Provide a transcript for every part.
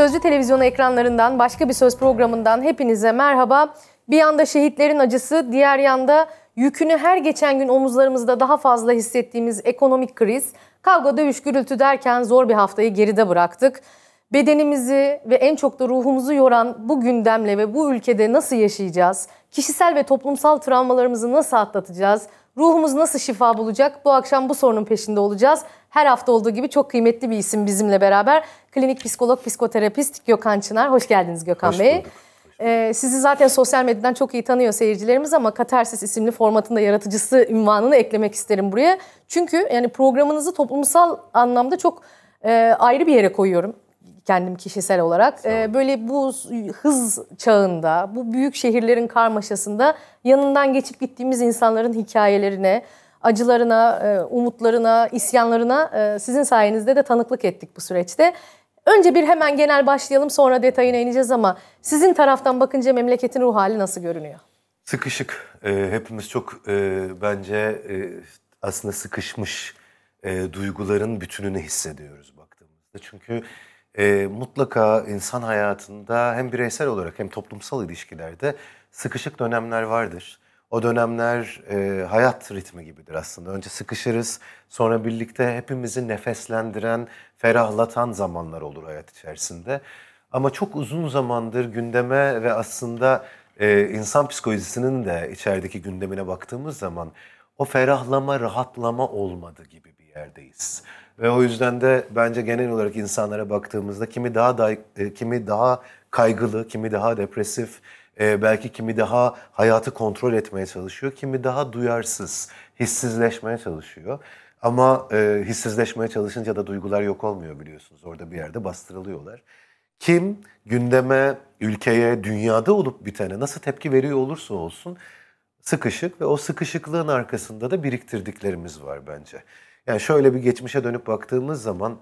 Sözcü televizyon ekranlarından başka bir söz programından hepinize merhaba. Bir yanda şehitlerin acısı, diğer yanda yükünü her geçen gün omuzlarımızda daha fazla hissettiğimiz ekonomik kriz, kavga, dövüş, gürültü derken zor bir haftayı geride bıraktık. Bedenimizi ve en çok da ruhumuzu yoran bu gündemle ve bu ülkede nasıl yaşayacağız? Kişisel ve toplumsal travmalarımızı nasıl atlatacağız? Ruhumuz nasıl şifa bulacak? Bu akşam bu sorunun peşinde olacağız. Her hafta olduğu gibi çok kıymetli bir isim bizimle beraber. Klinik psikolog, psikoterapist Gökhan Çınar. Hoş geldiniz Gökhan Hoş Bey. Ee, sizi zaten sosyal medyadan çok iyi tanıyor seyircilerimiz ama Katarsis isimli formatında yaratıcısı ünvanını eklemek isterim buraya. Çünkü yani programınızı toplumsal anlamda çok e, ayrı bir yere koyuyorum kendim kişisel olarak. E, böyle bu hız çağında, bu büyük şehirlerin karmaşasında yanından geçip gittiğimiz insanların hikayelerine, acılarına, e, umutlarına, isyanlarına e, sizin sayenizde de tanıklık ettik bu süreçte. Önce bir hemen genel başlayalım sonra detayına ineceğiz ama sizin taraftan bakınca memleketin ruh hali nasıl görünüyor? Sıkışık. E, hepimiz çok e, bence e, aslında sıkışmış e, duyguların bütününü hissediyoruz baktığımızda. Çünkü e, mutlaka insan hayatında hem bireysel olarak hem toplumsal ilişkilerde sıkışık dönemler vardır. O dönemler e, hayat ritmi gibidir aslında. Önce sıkışırız, sonra birlikte hepimizi nefeslendiren, ferahlatan zamanlar olur hayat içerisinde. Ama çok uzun zamandır gündeme ve aslında e, insan psikolojisinin de içerideki gündemine baktığımız zaman o ferahlama, rahatlama olmadı gibi bir yerdeyiz. Ve o yüzden de bence genel olarak insanlara baktığımızda kimi daha da, e, kimi daha kaygılı, kimi daha depresif, e, belki kimi daha hayatı kontrol etmeye çalışıyor, kimi daha duyarsız, hissizleşmeye çalışıyor. Ama e, hissizleşmeye çalışınca da duygular yok olmuyor biliyorsunuz. Orada bir yerde bastırılıyorlar. Kim gündeme, ülkeye, dünyada olup bitene nasıl tepki veriyor olursa olsun sıkışık ve o sıkışıklığın arkasında da biriktirdiklerimiz var bence. Yani şöyle bir geçmişe dönüp baktığımız zaman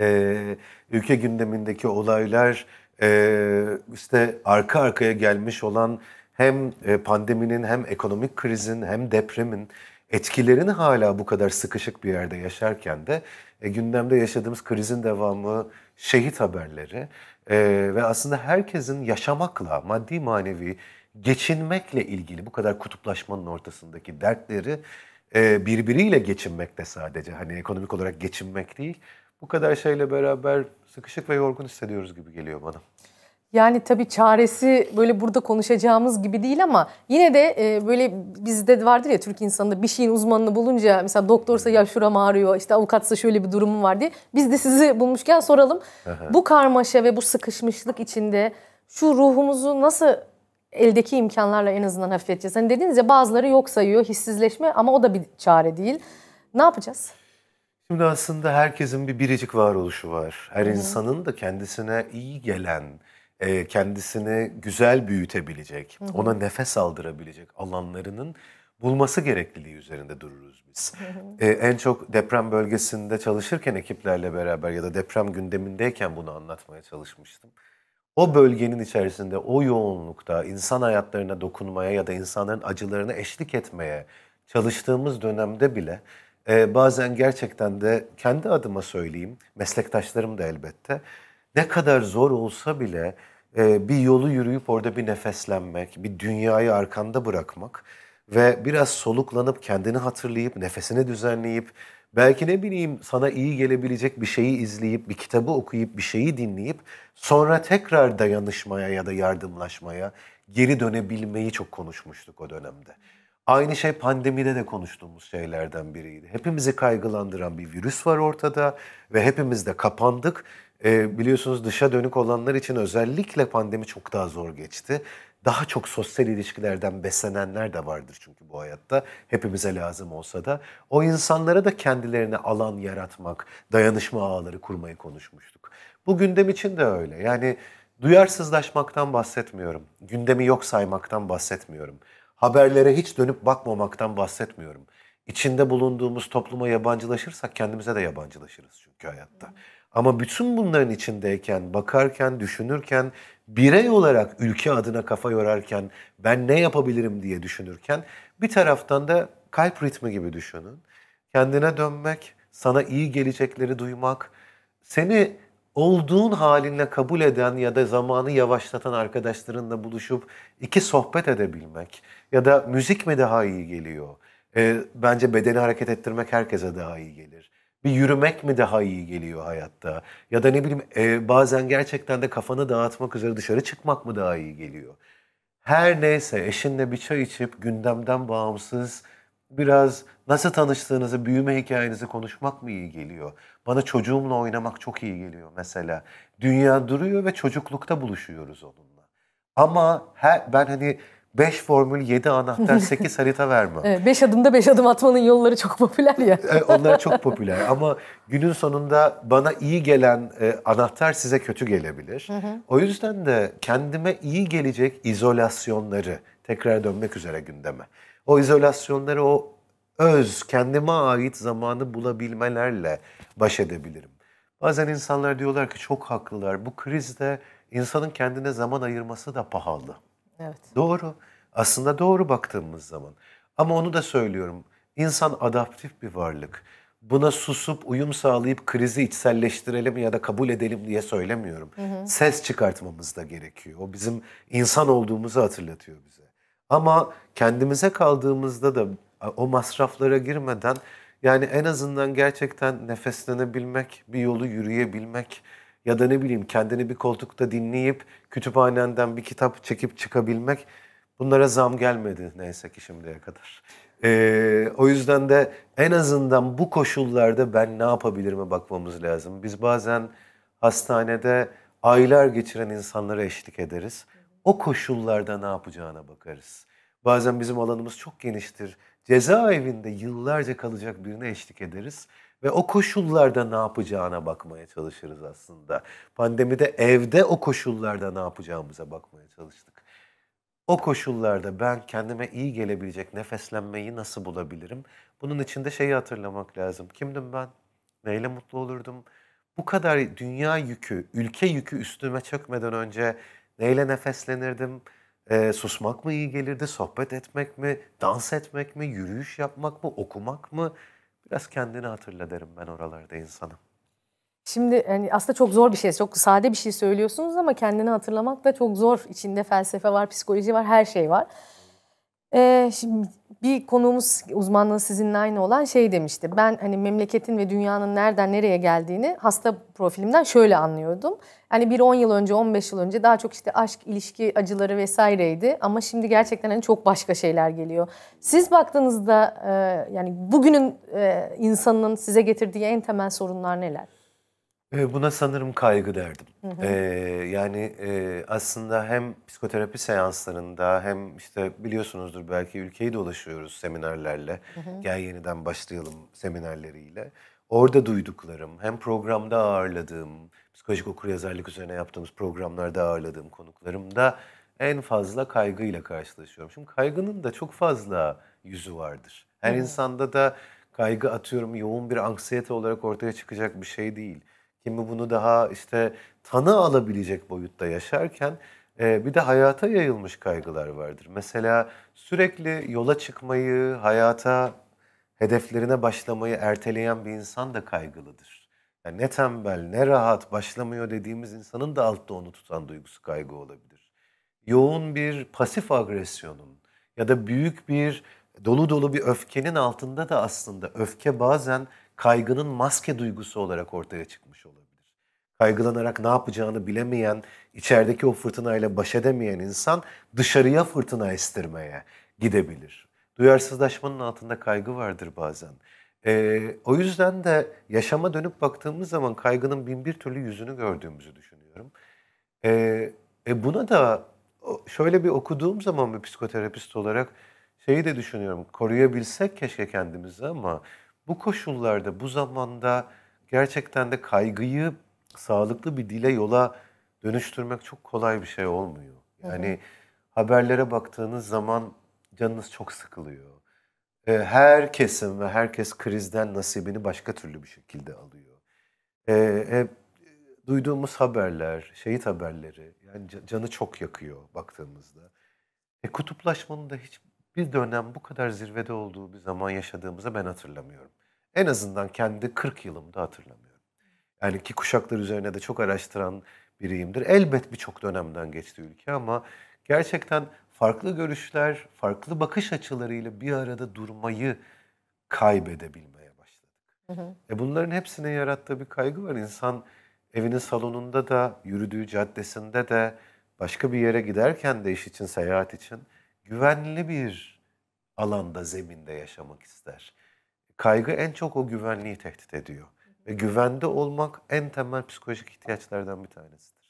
e, ülke gündemindeki olaylar e, işte arka arkaya gelmiş olan hem e, pandeminin hem ekonomik krizin hem depremin etkilerini hala bu kadar sıkışık bir yerde yaşarken de e, gündemde yaşadığımız krizin devamı, şehit haberleri e, ve aslında herkesin yaşamakla, maddi manevi geçinmekle ilgili bu kadar kutuplaşmanın ortasındaki dertleri e, birbiriyle geçinmek de sadece hani ekonomik olarak geçinmek değil. Bu kadar şeyle beraber sıkışık ve yorgun hissediyoruz gibi geliyor bana. Yani tabii çaresi böyle burada konuşacağımız gibi değil ama yine de e, böyle bizde vardır ya Türk insanında bir şeyin uzmanını bulunca mesela doktorsa ya şuram ağrıyor işte avukatsa şöyle bir durumu var diye biz de sizi bulmuşken soralım. Aha. Bu karmaşa ve bu sıkışmışlık içinde şu ruhumuzu nasıl eldeki imkanlarla en azından hafifleteceğiz. Hani dediniz ya bazıları yok sayıyor hissizleşme ama o da bir çare değil. Ne yapacağız? Şimdi aslında herkesin bir biricik varoluşu var. Her Hı-hı. insanın da kendisine iyi gelen, e, kendisini güzel büyütebilecek, Hı-hı. ona nefes aldırabilecek alanlarının bulması gerekliliği üzerinde dururuz biz. Hı hı. E, en çok deprem bölgesinde çalışırken ekiplerle beraber ya da deprem gündemindeyken bunu anlatmaya çalışmıştım o bölgenin içerisinde, o yoğunlukta insan hayatlarına dokunmaya ya da insanların acılarını eşlik etmeye çalıştığımız dönemde bile e, bazen gerçekten de kendi adıma söyleyeyim, meslektaşlarım da elbette, ne kadar zor olsa bile e, bir yolu yürüyüp orada bir nefeslenmek, bir dünyayı arkanda bırakmak ve biraz soluklanıp kendini hatırlayıp, nefesini düzenleyip, Belki ne bileyim sana iyi gelebilecek bir şeyi izleyip, bir kitabı okuyup, bir şeyi dinleyip sonra tekrar dayanışmaya ya da yardımlaşmaya geri dönebilmeyi çok konuşmuştuk o dönemde. Aynı şey pandemide de konuştuğumuz şeylerden biriydi. Hepimizi kaygılandıran bir virüs var ortada ve hepimiz de kapandık. E, biliyorsunuz dışa dönük olanlar için özellikle pandemi çok daha zor geçti daha çok sosyal ilişkilerden beslenenler de vardır çünkü bu hayatta hepimize lazım olsa da o insanlara da kendilerine alan yaratmak, dayanışma ağları kurmayı konuşmuştuk. Bu gündem için de öyle. Yani duyarsızlaşmaktan bahsetmiyorum. Gündemi yok saymaktan bahsetmiyorum. Haberlere hiç dönüp bakmamaktan bahsetmiyorum. İçinde bulunduğumuz topluma yabancılaşırsak kendimize de yabancılaşırız çünkü hayatta. Ama bütün bunların içindeyken, bakarken, düşünürken birey olarak ülke adına kafa yorarken ben ne yapabilirim diye düşünürken bir taraftan da kalp ritmi gibi düşünün. Kendine dönmek, sana iyi gelecekleri duymak, seni olduğun halinle kabul eden ya da zamanı yavaşlatan arkadaşlarınla buluşup iki sohbet edebilmek ya da müzik mi daha iyi geliyor? E, bence bedeni hareket ettirmek herkese daha iyi gelir. Bir yürümek mi daha iyi geliyor hayatta? Ya da ne bileyim e, bazen gerçekten de kafanı dağıtmak üzere dışarı çıkmak mı daha iyi geliyor? Her neyse eşinle bir çay içip gündemden bağımsız biraz nasıl tanıştığınızı, büyüme hikayenizi konuşmak mı iyi geliyor? Bana çocuğumla oynamak çok iyi geliyor mesela. Dünya duruyor ve çocuklukta buluşuyoruz onunla. Ama her, ben hani 5 formül, 7 anahtar, 8 harita verme. 5 evet, beş adımda 5 adım atmanın yolları çok popüler ya. E, onlar çok popüler ama günün sonunda bana iyi gelen e, anahtar size kötü gelebilir. O yüzden de kendime iyi gelecek izolasyonları tekrar dönmek üzere gündeme. O izolasyonları o öz kendime ait zamanı bulabilmelerle baş edebilirim. Bazen insanlar diyorlar ki çok haklılar. Bu krizde insanın kendine zaman ayırması da pahalı. Evet. Doğru. Aslında doğru baktığımız zaman. Ama onu da söylüyorum. İnsan adaptif bir varlık. Buna susup uyum sağlayıp krizi içselleştirelim ya da kabul edelim diye söylemiyorum. Hı hı. Ses çıkartmamız da gerekiyor. O bizim insan olduğumuzu hatırlatıyor bize. Ama kendimize kaldığımızda da o masraflara girmeden yani en azından gerçekten nefeslenebilmek, bir yolu yürüyebilmek, ya da ne bileyim kendini bir koltukta dinleyip kütüphanenden bir kitap çekip çıkabilmek bunlara zam gelmedi neyse ki şimdiye kadar. Ee, o yüzden de en azından bu koşullarda ben ne yapabilirime bakmamız lazım. Biz bazen hastanede aylar geçiren insanlara eşlik ederiz. O koşullarda ne yapacağına bakarız. Bazen bizim alanımız çok geniştir. Cezaevinde yıllarca kalacak birine eşlik ederiz ve o koşullarda ne yapacağına bakmaya çalışırız aslında. Pandemide evde o koşullarda ne yapacağımıza bakmaya çalıştık. O koşullarda ben kendime iyi gelebilecek nefeslenmeyi nasıl bulabilirim? Bunun için de şeyi hatırlamak lazım. Kimdim ben? Neyle mutlu olurdum? Bu kadar dünya yükü, ülke yükü üstüme çökmeden önce neyle nefeslenirdim? E, susmak mı iyi gelirdi? Sohbet etmek mi? Dans etmek mi? Yürüyüş yapmak mı? Okumak mı? Biraz kendini hatırla derim ben oralarda insanım. Şimdi yani aslında çok zor bir şey, çok sade bir şey söylüyorsunuz ama kendini hatırlamak da çok zor. İçinde felsefe var, psikoloji var, her şey var. Ee, şimdi bir konuğumuz uzmanlığı sizinle aynı olan şey demişti. Ben hani memleketin ve dünyanın nereden nereye geldiğini hasta profilimden şöyle anlıyordum. Hani bir 10 yıl önce 15 yıl önce daha çok işte aşk, ilişki acıları vesaireydi. Ama şimdi gerçekten hani çok başka şeyler geliyor. Siz baktığınızda e, yani bugünün e, insanının size getirdiği en temel sorunlar neler? Buna sanırım kaygı derdim. Hı hı. Ee, yani e, aslında hem psikoterapi seanslarında hem işte biliyorsunuzdur belki ülkeyi dolaşıyoruz seminerlerle. Hı hı. Gel yeniden başlayalım seminerleriyle. Orada duyduklarım, hem programda ağırladığım, psikolojik okuryazarlık üzerine yaptığımız programlarda ağırladığım konuklarımda en fazla kaygıyla karşılaşıyorum. Şimdi kaygının da çok fazla yüzü vardır. Her hı. insanda da kaygı atıyorum yoğun bir anksiyete olarak ortaya çıkacak bir şey değil Kimi bunu daha işte tanı alabilecek boyutta yaşarken e, bir de hayata yayılmış kaygılar vardır. Mesela sürekli yola çıkmayı, hayata hedeflerine başlamayı erteleyen bir insan da kaygılıdır. Yani ne tembel, ne rahat başlamıyor dediğimiz insanın da altta onu tutan duygusu kaygı olabilir. Yoğun bir pasif agresyonun ya da büyük bir dolu dolu bir öfkenin altında da aslında öfke bazen kaygının maske duygusu olarak ortaya çıkmış kaygılanarak ne yapacağını bilemeyen, içerideki o fırtınayla baş edemeyen insan dışarıya fırtına estirmeye gidebilir. Duyarsızlaşmanın altında kaygı vardır bazen. Ee, o yüzden de yaşama dönüp baktığımız zaman kaygının bin bir türlü yüzünü gördüğümüzü düşünüyorum. Ee, e buna da şöyle bir okuduğum zaman bir psikoterapist olarak şeyi de düşünüyorum. Koruyabilsek keşke kendimizi ama bu koşullarda, bu zamanda gerçekten de kaygıyı sağlıklı bir dile yola dönüştürmek çok kolay bir şey olmuyor. Yani hı hı. haberlere baktığınız zaman canınız çok sıkılıyor. E, her kesim ve herkes krizden nasibini başka türlü bir şekilde alıyor. E, hep duyduğumuz haberler, şehit haberleri yani canı çok yakıyor baktığımızda. E, kutuplaşmanın da hiç bir dönem bu kadar zirvede olduğu bir zaman yaşadığımızı ben hatırlamıyorum. En azından kendi 40 yılımda hatırlamıyorum yani ki kuşaklar üzerine de çok araştıran biriyimdir. Elbet birçok dönemden geçti ülke ama gerçekten farklı görüşler, farklı bakış açılarıyla bir arada durmayı kaybedebilmeye başladık. Hı hı. E bunların hepsine yarattığı bir kaygı var. İnsan evinin salonunda da, yürüdüğü caddesinde de, başka bir yere giderken de iş için, seyahat için güvenli bir alanda, zeminde yaşamak ister. Kaygı en çok o güvenliği tehdit ediyor. Ve güvende olmak en temel psikolojik ihtiyaçlardan bir tanesidir.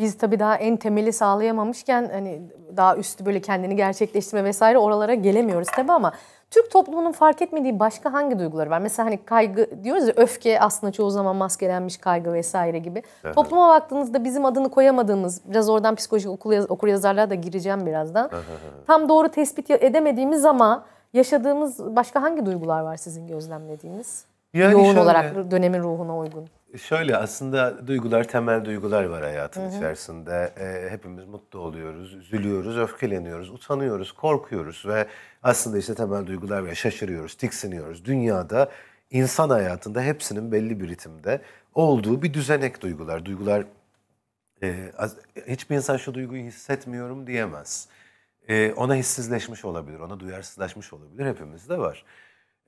Biz tabii daha en temeli sağlayamamışken hani daha üstü böyle kendini gerçekleştirme vesaire oralara gelemiyoruz tabii ama Türk toplumunun fark etmediği başka hangi duyguları var? Mesela hani kaygı diyoruz ya öfke aslında çoğu zaman maskelenmiş kaygı vesaire gibi. Evet. Topluma baktığınızda bizim adını koyamadığımız, biraz oradan psikolojik okul yaz, okur yazarlara da gireceğim birazdan. Tam doğru tespit edemediğimiz ama yaşadığımız başka hangi duygular var sizin gözlemlediğiniz? Yani yoğun şöyle, olarak dönemin ruhuna uygun. Şöyle aslında duygular temel duygular var hayatın Hı-hı. içerisinde. E, hepimiz mutlu oluyoruz, üzülüyoruz, öfkeleniyoruz, utanıyoruz, korkuyoruz ve aslında işte temel duygular ve şaşırıyoruz, tiksiniyoruz. Dünyada insan hayatında hepsinin belli bir ritimde olduğu bir düzenek duygular. Duygular e, az, hiçbir insan şu duyguyu hissetmiyorum diyemez. E, ona hissizleşmiş olabilir, ona duyarsızlaşmış olabilir. Hepimizde var.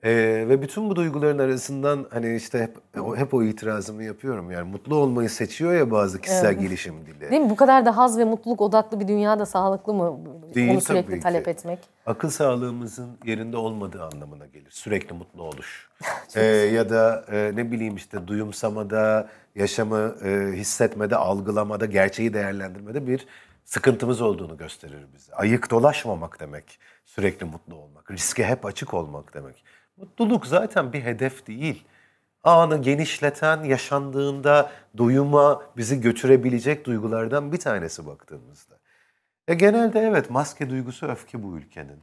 Ee, ve bütün bu duyguların arasından hani işte hep, hep o itirazımı yapıyorum. Yani mutlu olmayı seçiyor ya bazı kişisel evet. gelişim dili. Değil mi? Bu kadar da haz ve mutluluk odaklı bir dünyada sağlıklı mı Değil, onu sürekli tabii talep ki. etmek? Akıl sağlığımızın yerinde olmadığı anlamına gelir. Sürekli mutlu oluş. ee, ya da e, ne bileyim işte duyumsamada, yaşamı e, hissetmede, algılamada, gerçeği değerlendirmede bir sıkıntımız olduğunu gösterir bize. Ayık dolaşmamak demek sürekli mutlu olmak. Riske hep açık olmak demek. Mutluluk zaten bir hedef değil. Anı genişleten, yaşandığında doyuma bizi götürebilecek duygulardan bir tanesi baktığımızda. E genelde evet maske duygusu öfke bu ülkenin.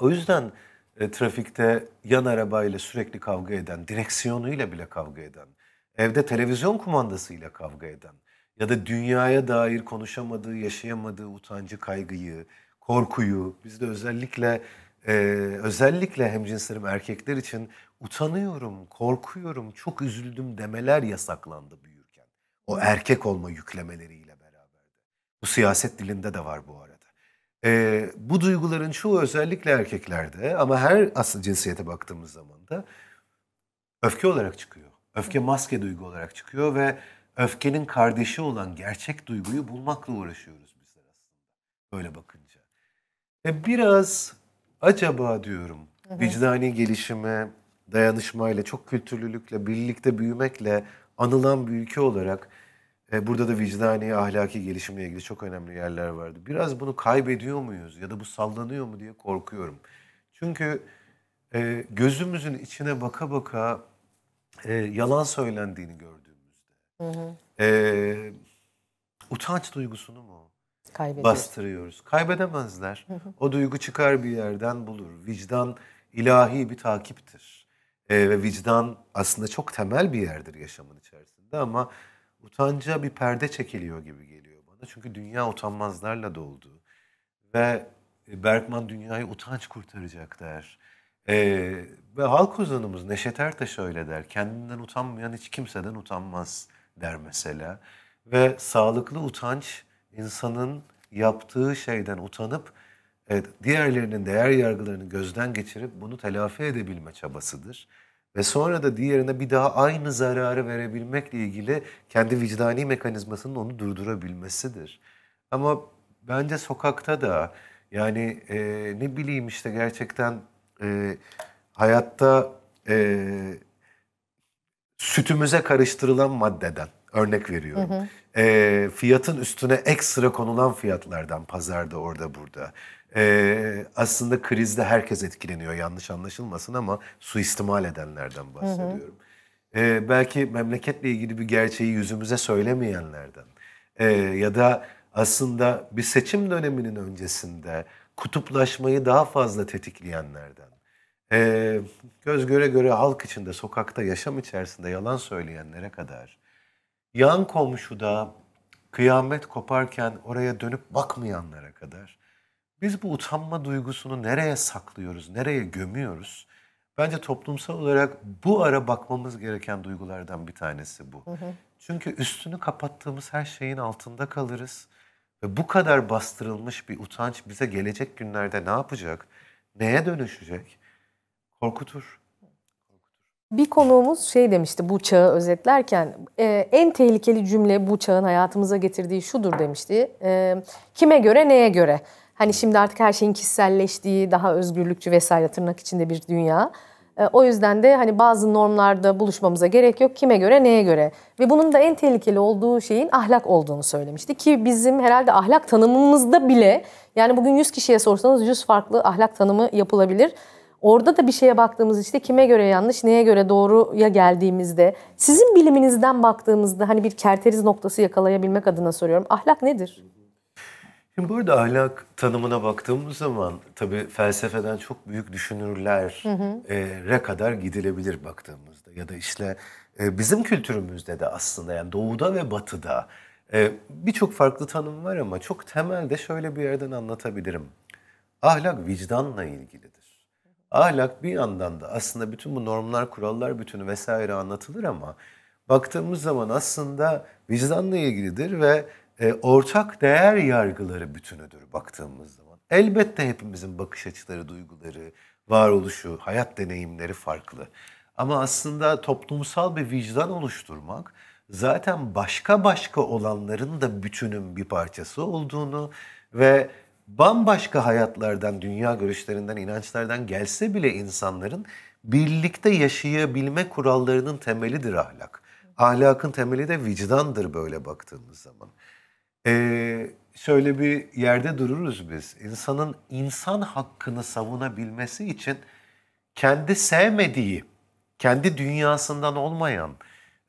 O yüzden e, trafikte yan arabayla sürekli kavga eden, direksiyonuyla bile kavga eden, evde televizyon kumandasıyla kavga eden ya da dünyaya dair konuşamadığı, yaşayamadığı utancı, kaygıyı, korkuyu, bizde özellikle e, özellikle hemcinslerim erkekler için utanıyorum, korkuyorum, çok üzüldüm demeler yasaklandı büyürken. O erkek olma yüklemeleriyle beraber. Bu siyaset dilinde de var bu arada. E, bu duyguların çoğu özellikle erkeklerde ama her asıl cinsiyete baktığımız zaman da öfke olarak çıkıyor. Öfke maske duygu olarak çıkıyor ve öfkenin kardeşi olan gerçek duyguyu bulmakla uğraşıyoruz bizler aslında. Böyle bakınca. E biraz acaba diyorum hı hı. vicdani gelişime, dayanışmayla, çok kültürlülükle, birlikte büyümekle anılan bir ülke olarak e, burada da vicdani, ahlaki gelişimle ilgili çok önemli yerler vardı. Biraz bunu kaybediyor muyuz ya da bu sallanıyor mu diye korkuyorum. Çünkü e, gözümüzün içine baka baka e, yalan söylendiğini gördüğümüzde hı hı. E, utanç duygusunu mu, bastırıyoruz. Kaybedemezler. Hı hı. O duygu çıkar bir yerden bulur. Vicdan ilahi bir takiptir. Ee, ve vicdan aslında çok temel bir yerdir yaşamın içerisinde ama utanca bir perde çekiliyor gibi geliyor bana. Çünkü dünya utanmazlarla doldu. Ve e, Bergman dünyayı utanç kurtaracak der. Ee, ve halk uzanımız Neşet Ertaş öyle der. Kendinden utanmayan hiç kimseden utanmaz der mesela. Ve sağlıklı utanç insanın yaptığı şeyden utanıp evet, diğerlerinin değer yargılarını gözden geçirip bunu telafi edebilme çabasıdır. Ve sonra da diğerine bir daha aynı zararı verebilmekle ilgili kendi vicdani mekanizmasının onu durdurabilmesidir. Ama bence sokakta da yani e, ne bileyim işte gerçekten e, hayatta e, sütümüze karıştırılan maddeden Örnek veriyorum. Hı hı. E, fiyatın üstüne ekstra konulan fiyatlardan pazarda orada burada. E, aslında krizde herkes etkileniyor yanlış anlaşılmasın ama suistimal edenlerden bahsediyorum. Hı hı. E, belki memleketle ilgili bir gerçeği yüzümüze söylemeyenlerden e, ya da aslında bir seçim döneminin öncesinde kutuplaşmayı daha fazla tetikleyenlerden, e, göz göre göre halk içinde, sokakta, yaşam içerisinde yalan söyleyenlere kadar yan komşu da kıyamet koparken oraya dönüp bakmayanlara kadar biz bu utanma duygusunu nereye saklıyoruz, nereye gömüyoruz? Bence toplumsal olarak bu ara bakmamız gereken duygulardan bir tanesi bu. Hı hı. Çünkü üstünü kapattığımız her şeyin altında kalırız. Ve bu kadar bastırılmış bir utanç bize gelecek günlerde ne yapacak? Neye dönüşecek? Korkutur. Bir konuğumuz şey demişti bu çağı özetlerken e, en tehlikeli cümle bu çağın hayatımıza getirdiği şudur demişti. E, kime göre neye göre? Hani şimdi artık her şeyin kişiselleştiği daha özgürlükçü vesaire tırnak içinde bir dünya. E, o yüzden de hani bazı normlarda buluşmamıza gerek yok kime göre neye göre. Ve bunun da en tehlikeli olduğu şeyin ahlak olduğunu söylemişti. Ki bizim herhalde ahlak tanımımızda bile yani bugün 100 kişiye sorsanız 100 farklı ahlak tanımı yapılabilir. Orada da bir şeye baktığımız işte kime göre yanlış, neye göre doğruya geldiğimizde, sizin biliminizden baktığımızda hani bir kerteriz noktası yakalayabilmek adına soruyorum. Ahlak nedir? Şimdi burada ahlak tanımına baktığımız zaman tabii felsefeden çok büyük düşünürlere kadar gidilebilir baktığımızda. Ya da işte bizim kültürümüzde de aslında yani doğuda ve batıda birçok farklı tanım var ama çok temelde şöyle bir yerden anlatabilirim. Ahlak vicdanla ilgili. Ahlak bir yandan da aslında bütün bu normlar, kurallar bütünü vesaire anlatılır ama baktığımız zaman aslında vicdanla ilgilidir ve e, ortak değer yargıları bütünüdür baktığımız zaman. Elbette hepimizin bakış açıları, duyguları, varoluşu, hayat deneyimleri farklı. Ama aslında toplumsal bir vicdan oluşturmak zaten başka başka olanların da bütünün bir parçası olduğunu ve bambaşka hayatlardan, dünya görüşlerinden, inançlardan gelse bile insanların birlikte yaşayabilme kurallarının temelidir ahlak. Ahlakın temeli de vicdandır böyle baktığımız zaman. Ee, şöyle bir yerde dururuz biz. İnsanın insan hakkını savunabilmesi için kendi sevmediği, kendi dünyasından olmayan,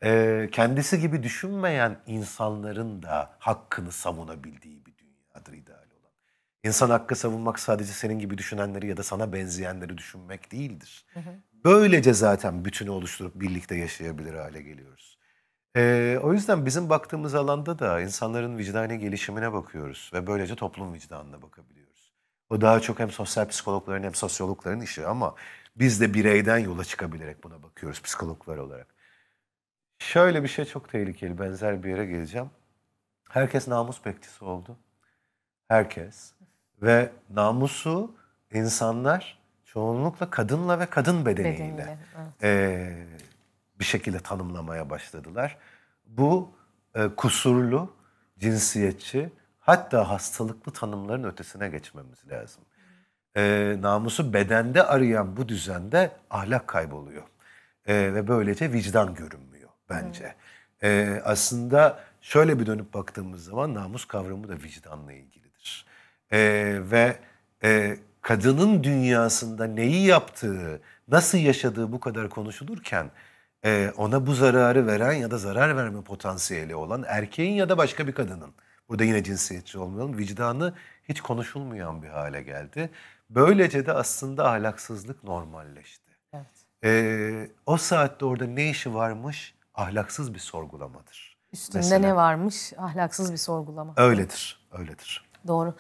e, kendisi gibi düşünmeyen insanların da hakkını savunabildiği bir dünyadır İnsan hakkı savunmak sadece senin gibi düşünenleri ya da sana benzeyenleri düşünmek değildir. Hı hı. Böylece zaten bütünü oluşturup birlikte yaşayabilir hale geliyoruz. Ee, o yüzden bizim baktığımız alanda da insanların vicdani gelişimine bakıyoruz ve böylece toplum vicdanına bakabiliyoruz. O daha çok hem sosyal psikologların hem sosyologların işi ama biz de bireyden yola çıkabilerek buna bakıyoruz psikologlar olarak. Şöyle bir şey çok tehlikeli benzer bir yere geleceğim. Herkes namus bekçisi oldu. Herkes. Ve namusu insanlar çoğunlukla kadınla ve kadın bedeniyle, bedeniyle evet. e, bir şekilde tanımlamaya başladılar. Bu e, kusurlu, cinsiyetçi hatta hastalıklı tanımların ötesine geçmemiz lazım. E, namusu bedende arayan bu düzende ahlak kayboluyor. E, ve böylece vicdan görünmüyor bence. E, aslında şöyle bir dönüp baktığımız zaman namus kavramı da vicdanla ilgili e, ve e, kadının dünyasında neyi yaptığı, nasıl yaşadığı bu kadar konuşulurken e, ona bu zararı veren ya da zarar verme potansiyeli olan erkeğin ya da başka bir kadının, burada yine cinsiyetçi olmayalım, vicdanı hiç konuşulmayan bir hale geldi. Böylece de aslında ahlaksızlık normalleşti. Evet. E, o saatte orada ne işi varmış ahlaksız bir sorgulamadır. Üstünde Mesela, ne varmış ahlaksız bir sorgulama. Öyledir, öyledir. Doğru.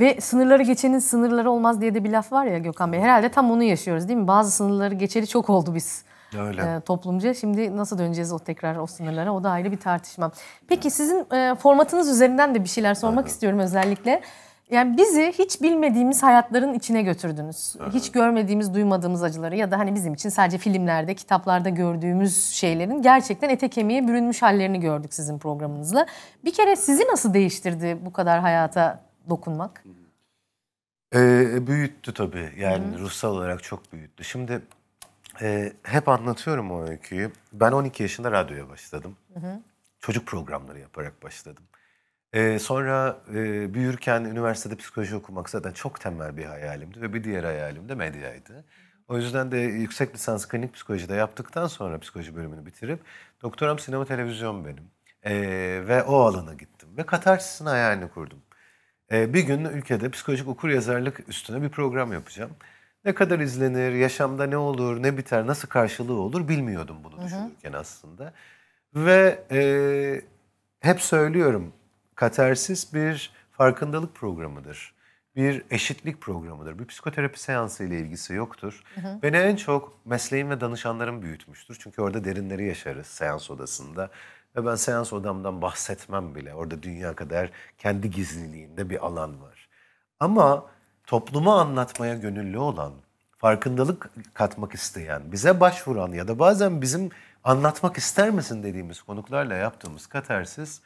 Ve sınırları geçenin sınırları olmaz diye de bir laf var ya Gökhan Bey. Herhalde tam onu yaşıyoruz değil mi? Bazı sınırları geçeli çok oldu biz. Öyle. E, toplumca. Şimdi nasıl döneceğiz o tekrar o sınırlara? O da ayrı bir tartışma. Peki sizin e, formatınız üzerinden de bir şeyler sormak Aha. istiyorum özellikle. Yani bizi hiç bilmediğimiz hayatların içine götürdünüz. Aha. Hiç görmediğimiz, duymadığımız acıları ya da hani bizim için sadece filmlerde, kitaplarda gördüğümüz şeylerin gerçekten ete kemiğe bürünmüş hallerini gördük sizin programınızla. Bir kere sizi nasıl değiştirdi bu kadar hayata dokunmak? E, büyüttü tabii. Yani Hı. ruhsal olarak çok büyüttü. Şimdi e, hep anlatıyorum o öyküyü. Ben 12 yaşında radyoya başladım. Hı Çocuk programları yaparak başladım. E, sonra e, büyürken üniversitede psikoloji okumak zaten çok temel bir hayalimdi. Ve bir diğer hayalim de medyaydı. Hı O yüzden de yüksek lisans klinik psikolojide yaptıktan sonra psikoloji bölümünü bitirip doktoram sinema televizyon benim. E, ve o alana gittim. Ve katarsis'in hayalini kurdum. Ee, bir gün ülkede psikolojik okur yazarlık üstüne bir program yapacağım. Ne kadar izlenir, yaşamda ne olur, ne biter, nasıl karşılığı olur bilmiyordum bunu düşünürken aslında. Ve e, hep söylüyorum katarsis bir farkındalık programıdır. Bir eşitlik programıdır. Bir psikoterapi seansı ile ilgisi yoktur. Hı hı. Beni en çok mesleğim ve danışanlarım büyütmüştür. Çünkü orada derinleri yaşarız seans odasında. Ve ben seans odamdan bahsetmem bile. Orada dünya kadar kendi gizliliğinde bir alan var. Ama topluma anlatmaya gönüllü olan, farkındalık katmak isteyen, bize başvuran ya da bazen bizim anlatmak ister misin dediğimiz konuklarla yaptığımız katarsız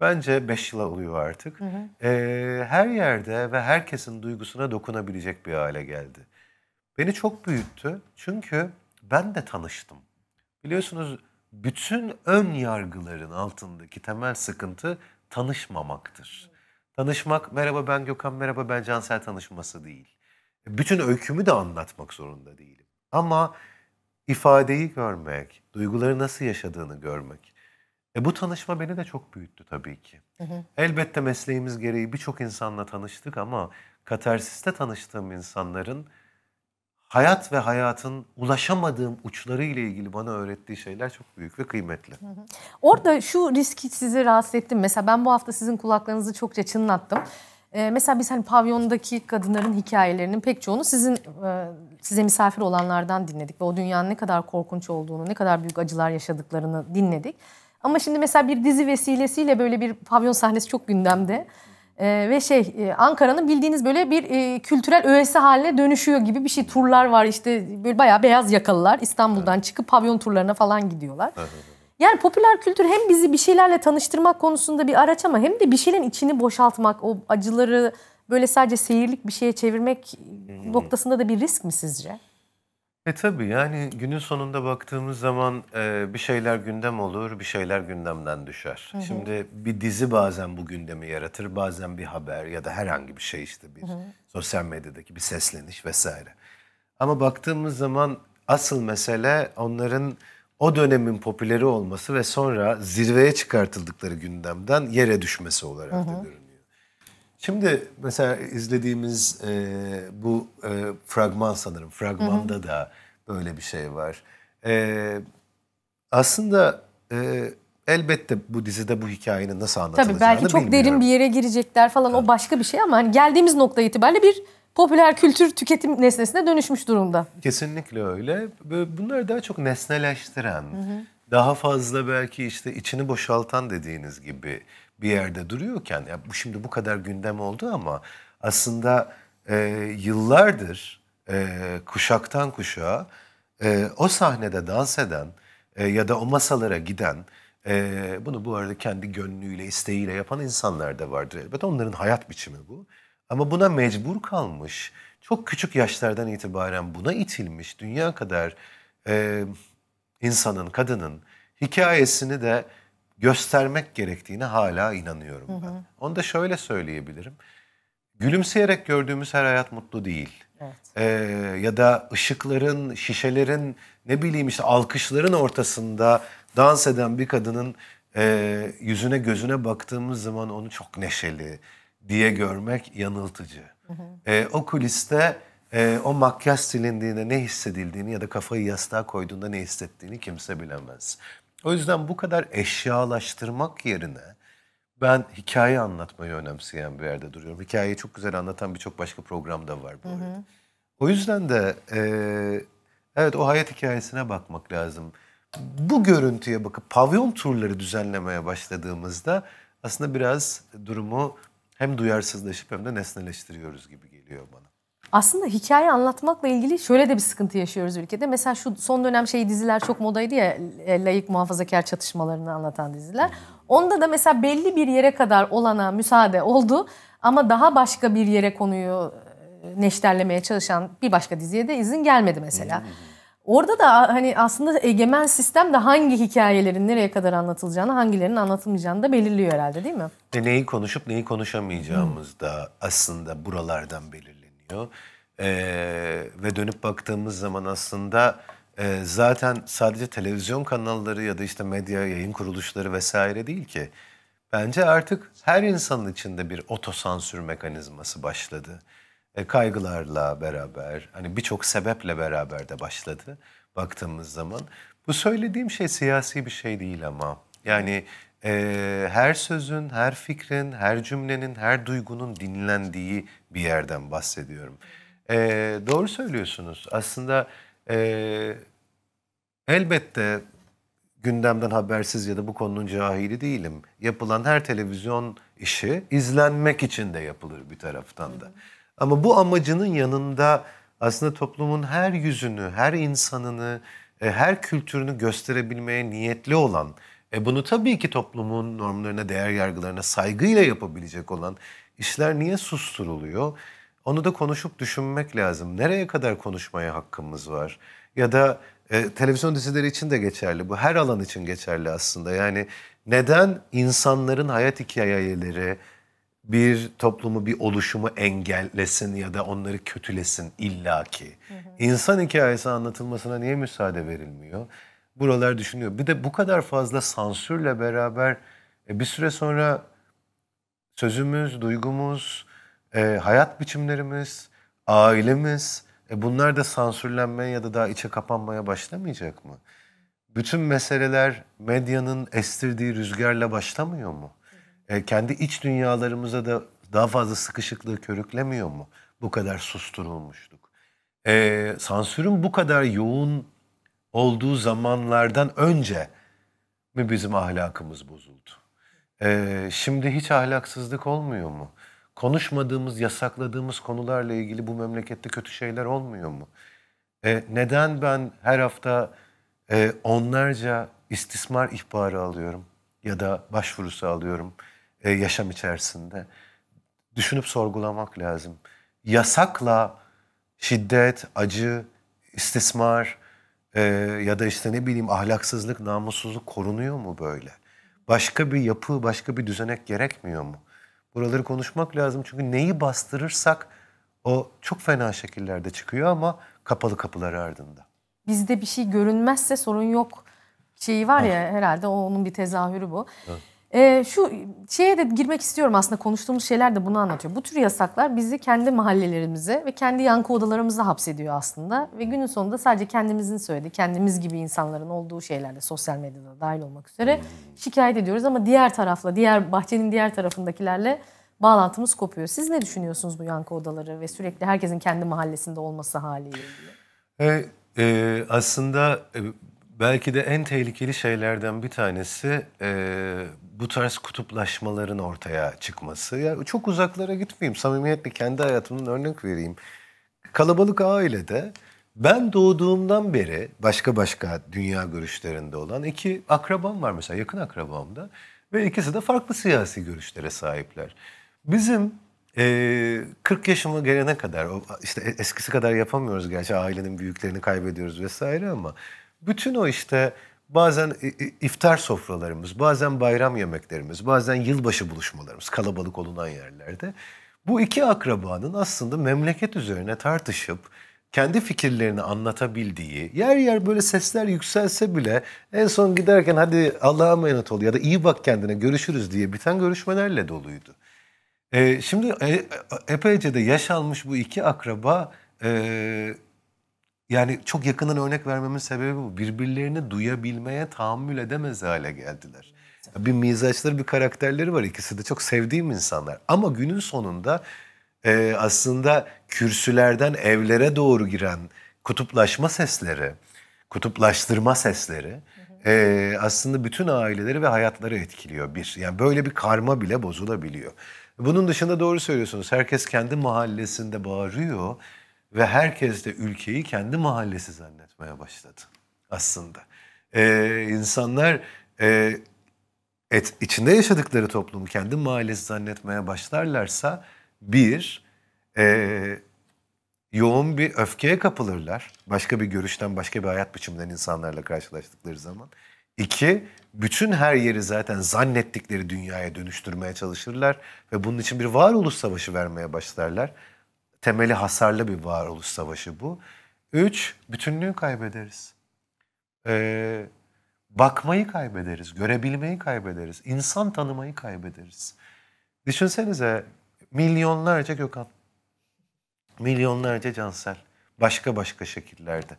bence 5 yıla oluyor artık. Hı hı. Ee, her yerde ve herkesin duygusuna dokunabilecek bir hale geldi. Beni çok büyüttü çünkü ben de tanıştım. Biliyorsunuz bütün ön yargıların altındaki temel sıkıntı tanışmamaktır. Tanışmak merhaba ben Gökhan merhaba ben Cansel tanışması değil. Bütün öykümü de anlatmak zorunda değilim. Ama ifadeyi görmek, duyguları nasıl yaşadığını görmek. E bu tanışma beni de çok büyüttü tabii ki. Hı hı. Elbette mesleğimiz gereği birçok insanla tanıştık ama Katarsis'te tanıştığım insanların hayat ve hayatın ulaşamadığım uçları ile ilgili bana öğrettiği şeyler çok büyük ve kıymetli. Hı Orada şu risk sizi rahatsız ettim. Mesela ben bu hafta sizin kulaklarınızı çokça çınlattım. Ee, mesela biz hani pavyondaki kadınların hikayelerinin pek çoğunu sizin e, size misafir olanlardan dinledik ve o dünyanın ne kadar korkunç olduğunu, ne kadar büyük acılar yaşadıklarını dinledik. Ama şimdi mesela bir dizi vesilesiyle böyle bir pavyon sahnesi çok gündemde. Hı ee, ve şey e, Ankara'nın bildiğiniz böyle bir e, kültürel öğesi haline dönüşüyor gibi bir şey. Turlar var işte böyle bayağı beyaz yakalılar İstanbul'dan evet. çıkıp pavyon turlarına falan gidiyorlar. Evet. Yani popüler kültür hem bizi bir şeylerle tanıştırmak konusunda bir araç ama hem de bir şeylerin içini boşaltmak, o acıları böyle sadece seyirlik bir şeye çevirmek noktasında da bir risk mi sizce? E tabii yani günün sonunda baktığımız zaman e, bir şeyler gündem olur, bir şeyler gündemden düşer. Hı hı. Şimdi bir dizi bazen bu gündemi yaratır, bazen bir haber ya da herhangi bir şey işte bir hı hı. sosyal medyadaki bir sesleniş vesaire. Ama baktığımız zaman asıl mesele onların o dönemin popüleri olması ve sonra zirveye çıkartıldıkları gündemden yere düşmesi olarak hı hı. da görünüyor. Şimdi mesela izlediğimiz e, bu e, fragman sanırım. Fragmanda da böyle bir şey var. E, aslında e, elbette bu dizide bu hikayenin nasıl anlatılacağını Tabii belki çok bilmiyorum. derin bir yere girecekler falan evet. o başka bir şey ama hani geldiğimiz nokta itibariyle bir popüler kültür tüketim nesnesine dönüşmüş durumda. Kesinlikle öyle. Bunları daha çok nesneleştiren, hı hı. daha fazla belki işte içini boşaltan dediğiniz gibi bir yerde duruyorken ya bu şimdi bu kadar gündem oldu ama aslında e, yıllardır e, kuşaktan kuşağa e, o sahnede dans eden e, ya da o masalara giden e, bunu bu arada kendi gönlüyle isteğiyle yapan insanlar da vardır elbet onların hayat biçimi bu ama buna mecbur kalmış çok küçük yaşlardan itibaren buna itilmiş dünya kadar e, insanın kadının hikayesini de göstermek gerektiğine hala inanıyorum ben. Hı hı. Onu da şöyle söyleyebilirim. Gülümseyerek gördüğümüz her hayat mutlu değil. Evet. Ee, ya da ışıkların, şişelerin, ne bileyim işte alkışların ortasında dans eden bir kadının e, yüzüne gözüne baktığımız zaman onu çok neşeli diye görmek yanıltıcı. Hı hı. E, o kuliste e, o makyaj silindiğinde ne hissedildiğini ya da kafayı yastığa koyduğunda ne hissettiğini kimse bilemez. O yüzden bu kadar eşyalaştırmak yerine ben hikaye anlatmayı önemseyen bir yerde duruyorum. Hikayeyi çok güzel anlatan birçok başka program da var bu arada. Hı hı. O yüzden de e, evet o hayat hikayesine bakmak lazım. Bu görüntüye bakıp pavyon turları düzenlemeye başladığımızda aslında biraz durumu hem duyarsızlaşıp hem de nesneleştiriyoruz gibi geliyor bana aslında hikaye anlatmakla ilgili şöyle de bir sıkıntı yaşıyoruz ülkede. Mesela şu son dönem şey diziler çok modaydı ya e, layık muhafazakar çatışmalarını anlatan diziler. Onda da mesela belli bir yere kadar olana müsaade oldu ama daha başka bir yere konuyu e, neşterlemeye çalışan bir başka diziye de izin gelmedi mesela. Orada da hani aslında egemen sistem de hangi hikayelerin nereye kadar anlatılacağını, hangilerinin anlatılmayacağını da belirliyor herhalde değil mi? Ve neyi konuşup neyi konuşamayacağımız hmm. da aslında buralardan belirliyor görünüyor. E, ee, ve dönüp baktığımız zaman aslında e, zaten sadece televizyon kanalları ya da işte medya yayın kuruluşları vesaire değil ki. Bence artık her insanın içinde bir otosansür mekanizması başladı. E, kaygılarla beraber, hani birçok sebeple beraber de başladı baktığımız zaman. Bu söylediğim şey siyasi bir şey değil ama. Yani e, her sözün, her fikrin, her cümlenin, her duygunun dinlendiği bir yerden bahsediyorum. E, doğru söylüyorsunuz. Aslında e, elbette gündemden habersiz ya da bu konunun cahili değilim. Yapılan her televizyon işi izlenmek için de yapılır bir taraftan da. Ama bu amacının yanında aslında toplumun her yüzünü, her insanını, e, her kültürünü gösterebilmeye niyetli olan e bunu tabii ki toplumun normlarına, değer yargılarına saygıyla yapabilecek olan işler niye susturuluyor? Onu da konuşup düşünmek lazım. Nereye kadar konuşmaya hakkımız var? Ya da e, televizyon dizileri için de geçerli bu. Her alan için geçerli aslında. Yani neden insanların hayat hikayeleri bir toplumu, bir oluşumu engellesin ya da onları kötülesin illaki? Hı hı. İnsan hikayesi anlatılmasına niye müsaade verilmiyor? buralar düşünüyor. Bir de bu kadar fazla sansürle beraber e, bir süre sonra sözümüz, duygumuz, e, hayat biçimlerimiz, ailemiz e, bunlar da sansürlenmeye ya da daha içe kapanmaya başlamayacak mı? Bütün meseleler medyanın estirdiği rüzgarla başlamıyor mu? E, kendi iç dünyalarımıza da daha fazla sıkışıklığı körüklemiyor mu? Bu kadar susturulmuştuk. E, sansürün bu kadar yoğun olduğu zamanlardan önce mi bizim ahlakımız bozuldu? Ee, şimdi hiç ahlaksızlık olmuyor mu? Konuşmadığımız, yasakladığımız konularla ilgili bu memlekette kötü şeyler olmuyor mu? Ee, neden ben her hafta e, onlarca istismar ihbarı alıyorum ya da başvurusu alıyorum e, yaşam içerisinde? Düşünüp sorgulamak lazım. Yasakla şiddet, acı, istismar ee, ya da işte ne bileyim ahlaksızlık, namussuzluk korunuyor mu böyle? Başka bir yapı, başka bir düzenek gerekmiyor mu? Buraları konuşmak lazım çünkü neyi bastırırsak o çok fena şekillerde çıkıyor ama kapalı kapılar ardında. Bizde bir şey görünmezse sorun yok şeyi var ya evet. herhalde onun bir tezahürü bu. Evet. E, şu şeye de girmek istiyorum aslında konuştuğumuz şeyler de bunu anlatıyor. Bu tür yasaklar bizi kendi mahallelerimize ve kendi yankı odalarımıza hapsediyor aslında. Ve günün sonunda sadece kendimizin söylediği, kendimiz gibi insanların olduğu şeylerle sosyal medyada dahil olmak üzere şikayet ediyoruz. Ama diğer tarafla, diğer bahçenin diğer tarafındakilerle bağlantımız kopuyor. Siz ne düşünüyorsunuz bu yankı odaları ve sürekli herkesin kendi mahallesinde olması haliyle ilgili? E, e aslında... E, belki de en tehlikeli şeylerden bir tanesi e, bu tarz kutuplaşmaların ortaya çıkması. Yani çok uzaklara gitmeyeyim. Samimiyetle kendi hayatımdan örnek vereyim. Kalabalık ailede ben doğduğumdan beri başka başka dünya görüşlerinde olan iki akrabam var mesela yakın akrabamda. Ve ikisi de farklı siyasi görüşlere sahipler. Bizim e, 40 yaşıma gelene kadar, işte e, eskisi kadar yapamıyoruz gerçi ailenin büyüklerini kaybediyoruz vesaire ama bütün o işte bazen iftar sofralarımız, bazen bayram yemeklerimiz, bazen yılbaşı buluşmalarımız kalabalık olunan yerlerde. Bu iki akrabanın aslında memleket üzerine tartışıp kendi fikirlerini anlatabildiği, yer yer böyle sesler yükselse bile en son giderken hadi Allah'a emanet ol ya da iyi bak kendine görüşürüz diye biten görüşmelerle doluydu. Ee, şimdi e, e, epeyce de yaş almış bu iki akraba e, yani çok yakından örnek vermemin sebebi bu. Birbirlerini duyabilmeye tahammül edemez hale geldiler. Bir mizaçları, bir karakterleri var. İkisi de çok sevdiğim insanlar. Ama günün sonunda e, aslında kürsülerden evlere doğru giren kutuplaşma sesleri, kutuplaştırma sesleri e, aslında bütün aileleri ve hayatları etkiliyor. Bir, yani böyle bir karma bile bozulabiliyor. Bunun dışında doğru söylüyorsunuz. Herkes kendi mahallesinde bağırıyor ve herkes de ülkeyi kendi mahallesi zannetmeye başladı aslında. Ee, insanlar e, et, içinde yaşadıkları toplumu kendi mahallesi zannetmeye başlarlarsa bir e, yoğun bir öfkeye kapılırlar. Başka bir görüşten, başka bir hayat biçiminden insanlarla karşılaştıkları zaman. İki, bütün her yeri zaten zannettikleri dünyaya dönüştürmeye çalışırlar ve bunun için bir varoluş savaşı vermeye başlarlar temeli hasarlı bir varoluş savaşı bu. Üç, bütünlüğü kaybederiz. Ee, bakmayı kaybederiz, görebilmeyi kaybederiz, insan tanımayı kaybederiz. Düşünsenize milyonlarca Gökhan, milyonlarca Cansel başka başka şekillerde.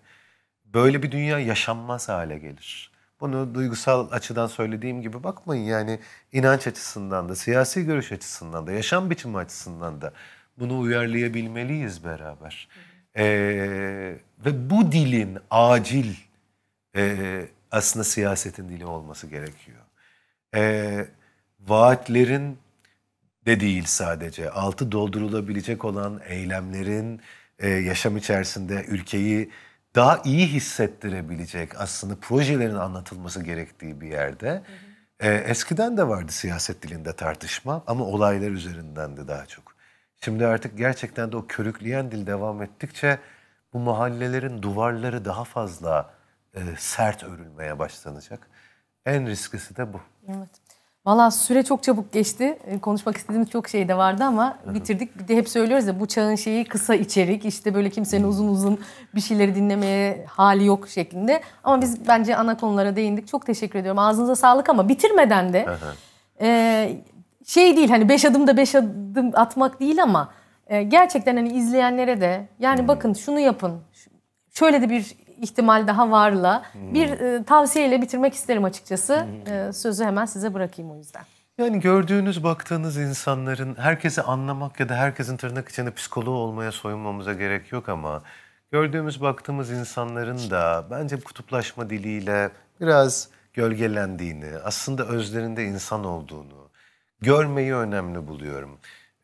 Böyle bir dünya yaşanmaz hale gelir. Bunu duygusal açıdan söylediğim gibi bakmayın yani inanç açısından da, siyasi görüş açısından da, yaşam biçimi açısından da, bunu uyarlayabilmeliyiz beraber. Ee, ve bu dilin acil e, aslında siyasetin dili olması gerekiyor. Ee, vaatlerin de değil sadece altı doldurulabilecek olan eylemlerin e, yaşam içerisinde ülkeyi daha iyi hissettirebilecek aslında projelerin anlatılması gerektiği bir yerde. Hı hı. E, eskiden de vardı siyaset dilinde tartışma ama olaylar üzerinden de daha çok. Şimdi artık gerçekten de o körükleyen dil devam ettikçe bu mahallelerin duvarları daha fazla e, sert örülmeye başlanacak. En risklisi de bu. Evet. Valla süre çok çabuk geçti. E, konuşmak istediğimiz çok şey de vardı ama bitirdik. Bir de hep söylüyoruz ya bu çağın şeyi kısa içerik. İşte böyle kimsenin uzun uzun bir şeyleri dinlemeye hali yok şeklinde. Ama biz bence ana konulara değindik. Çok teşekkür ediyorum. Ağzınıza sağlık ama bitirmeden de... Hı-hı. E, şey değil hani beş adım da beş adım atmak değil ama e, gerçekten hani izleyenlere de yani hmm. bakın şunu yapın şöyle de bir ihtimal daha varla hmm. bir e, tavsiyeyle bitirmek isterim açıkçası. Hmm. E, sözü hemen size bırakayım o yüzden. Yani gördüğünüz, baktığınız insanların herkesi anlamak ya da herkesin tırnak içinde psikoloğu olmaya soyunmamıza gerek yok ama gördüğümüz, baktığımız insanların da bence kutuplaşma diliyle biraz gölgelendiğini, aslında özlerinde insan olduğunu, görmeyi önemli buluyorum.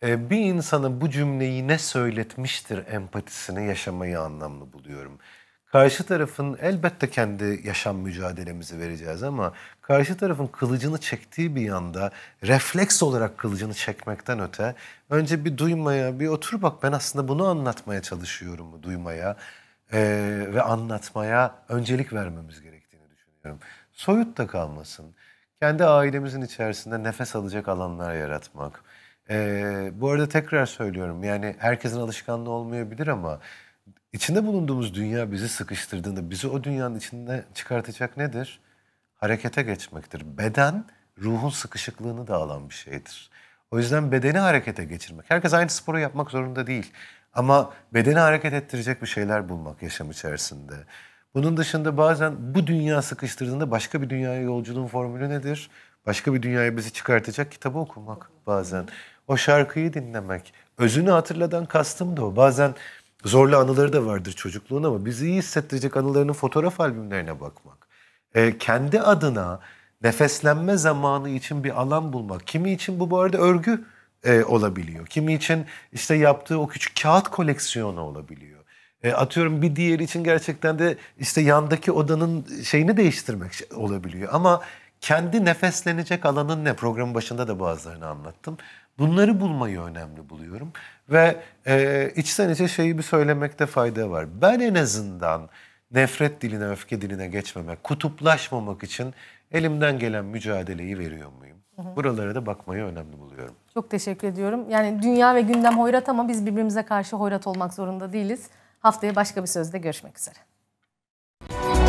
Ee, bir insana bu cümleyi ne söyletmiştir empatisini yaşamayı anlamlı buluyorum. Karşı tarafın elbette kendi yaşam mücadelemizi vereceğiz ama karşı tarafın kılıcını çektiği bir anda refleks olarak kılıcını çekmekten öte önce bir duymaya, bir otur bak ben aslında bunu anlatmaya çalışıyorum duymaya e, ve anlatmaya öncelik vermemiz gerektiğini düşünüyorum. Soyut da kalmasın kendi ailemizin içerisinde nefes alacak alanlar yaratmak. Ee, bu arada tekrar söylüyorum yani herkesin alışkanlığı olmayabilir ama içinde bulunduğumuz dünya bizi sıkıştırdığında bizi o dünyanın içinde çıkartacak nedir? Harekete geçmektir. Beden ruhun sıkışıklığını da alan bir şeydir. O yüzden bedeni harekete geçirmek. Herkes aynı sporu yapmak zorunda değil. Ama bedeni hareket ettirecek bir şeyler bulmak yaşam içerisinde. Bunun dışında bazen bu dünya sıkıştırdığında başka bir dünyaya yolculuğun formülü nedir? Başka bir dünyaya bizi çıkartacak kitabı okumak bazen. O şarkıyı dinlemek. Özünü hatırladan kastım da o. Bazen zorlu anıları da vardır çocukluğun ama bizi iyi hissettirecek anılarının fotoğraf albümlerine bakmak. Ee, kendi adına nefeslenme zamanı için bir alan bulmak. Kimi için bu bu arada örgü e, olabiliyor. Kimi için işte yaptığı o küçük kağıt koleksiyonu olabiliyor. E, atıyorum bir diğeri için gerçekten de işte yandaki odanın şeyini değiştirmek olabiliyor. Ama kendi nefeslenecek alanın ne? Programın başında da bazılarını anlattım. Bunları bulmayı önemli buluyorum. Ve e, içten içe şeyi bir söylemekte fayda var. Ben en azından nefret diline, öfke diline geçmemek, kutuplaşmamak için elimden gelen mücadeleyi veriyor muyum? Buralara da bakmayı önemli buluyorum. Çok teşekkür ediyorum. Yani dünya ve gündem hoyrat ama biz birbirimize karşı hoyrat olmak zorunda değiliz. Haftaya başka bir sözde görüşmek üzere.